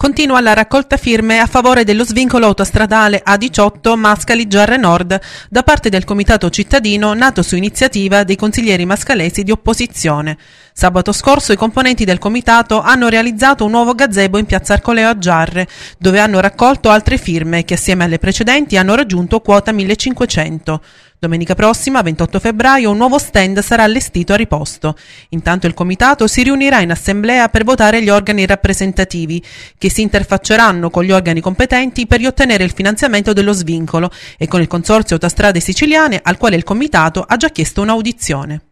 Continua la raccolta firme a favore dello svincolo autostradale A18 Mascali-Giarre Nord da parte del Comitato Cittadino nato su iniziativa dei consiglieri mascalesi di opposizione. Sabato scorso i componenti del Comitato hanno realizzato un nuovo gazebo in piazza Arcoleo a Giarre, dove hanno raccolto altre firme che assieme alle precedenti hanno raggiunto quota 1500. Domenica prossima, 28 febbraio, un nuovo stand sarà allestito a riposto. Intanto il comitato si riunirà in assemblea per votare gli organi rappresentativi, che si interfacceranno con gli organi competenti per riottenere il finanziamento dello svincolo e con il Consorzio Autostrade Siciliane, al quale il comitato ha già chiesto un'audizione.